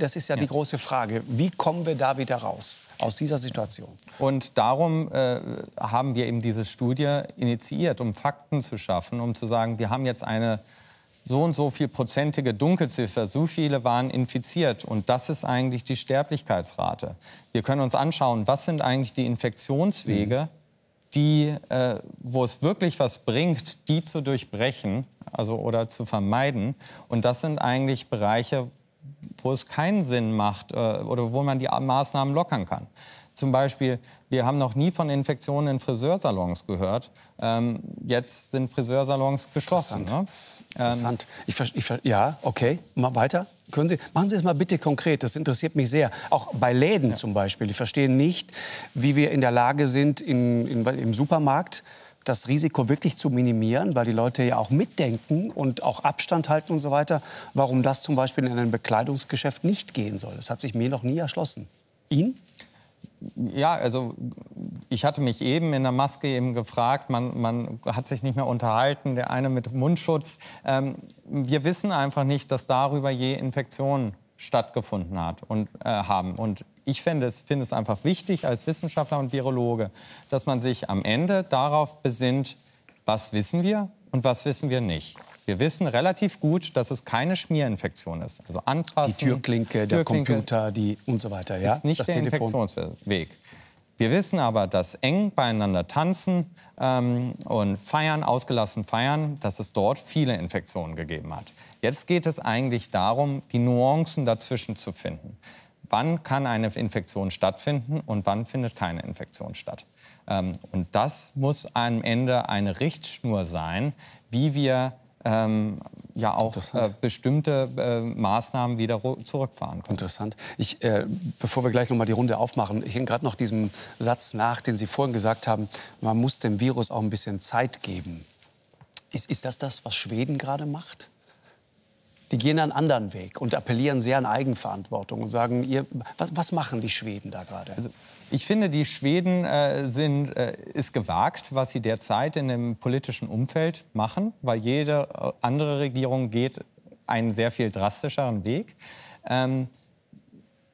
das ist ja, ja, die große Frage. Wie kommen wir da wieder raus aus dieser Situation? Und darum äh, haben wir eben diese Studie initiiert, um Fakten zu schaffen, um zu sagen, wir haben jetzt eine so und so viel prozentige Dunkelziffer, so viele waren infiziert. Und das ist eigentlich die Sterblichkeitsrate. Wir können uns anschauen, was sind eigentlich die Infektionswege, mhm. die, äh, wo es wirklich was bringt, die zu durchbrechen also, oder zu vermeiden. Und das sind eigentlich Bereiche, wo es keinen Sinn macht äh, oder wo man die Maßnahmen lockern kann. Zum Beispiel, wir haben noch nie von Infektionen in Friseursalons gehört. Ähm, jetzt sind Friseursalons geschlossen. Interessant. Ne? Ähm, ich, ich, ja, okay. Mal weiter. Können Sie, machen Sie es mal bitte konkret. Das interessiert mich sehr. Auch bei Läden ja. zum Beispiel. Ich verstehe nicht, wie wir in der Lage sind, in, in, im Supermarkt das Risiko wirklich zu minimieren, weil die Leute ja auch mitdenken und auch Abstand halten und so weiter, warum das zum Beispiel in einem Bekleidungsgeschäft nicht gehen soll. Das hat sich mir noch nie erschlossen. Ihnen? ja, also ich hatte mich eben in der Maske eben gefragt, man, man hat sich nicht mehr unterhalten, der eine mit Mundschutz. Ähm, wir wissen einfach nicht, dass darüber je Infektionen stattgefunden hat und äh, haben. Und ich finde es, finde es einfach wichtig als Wissenschaftler und Virologe, dass man sich am Ende darauf besinnt, was wissen wir und was wissen wir nicht. Wir wissen relativ gut, dass es keine Schmierinfektion ist. Also anfassen, die Türklinke, Türklinke der Computer, die und so weiter. Ja? Ist nicht das der Telefon. Infektionsweg. Wir wissen aber, dass eng beieinander tanzen ähm, und feiern, ausgelassen feiern, dass es dort viele Infektionen gegeben hat. Jetzt geht es eigentlich darum, die Nuancen dazwischen zu finden. Wann kann eine Infektion stattfinden und wann findet keine Infektion statt? Ähm, und das muss am Ende eine Richtschnur sein, wie wir ähm, ja auch äh, bestimmte äh, Maßnahmen wieder zurückfahren können. Interessant. Ich, äh, bevor wir gleich noch mal die Runde aufmachen, ich hänge gerade noch diesem Satz nach, den Sie vorhin gesagt haben, man muss dem Virus auch ein bisschen Zeit geben. Ist, ist das das, was Schweden gerade macht? die gehen einen anderen Weg und appellieren sehr an Eigenverantwortung und sagen, ihr, was, was machen die Schweden da gerade? Also ich finde, die Schweden äh, sind, äh, ist gewagt, was sie derzeit in dem politischen Umfeld machen, weil jede äh, andere Regierung geht einen sehr viel drastischeren Weg. Ähm,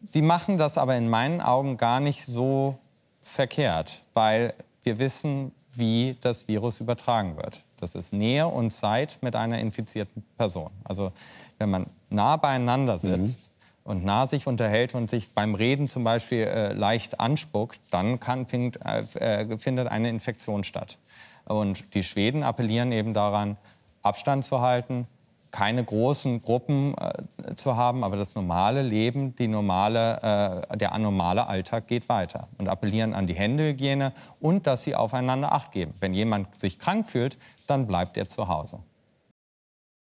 sie machen das aber in meinen Augen gar nicht so verkehrt, weil wir wissen, wie das Virus übertragen wird. Das ist Nähe und Zeit mit einer infizierten Person. Also wenn man nah beieinander mhm. sitzt mhm. und nah sich unterhält und sich beim Reden zum Beispiel äh, leicht anspuckt, dann kann, find, äh, äh, findet eine Infektion statt. Und die Schweden appellieren eben daran, Abstand zu halten, keine großen Gruppen äh, zu haben, aber das normale Leben, die normale, äh, der anormale Alltag geht weiter und appellieren an die Händehygiene und dass sie aufeinander Acht geben. Wenn jemand sich krank fühlt, dann bleibt er zu Hause.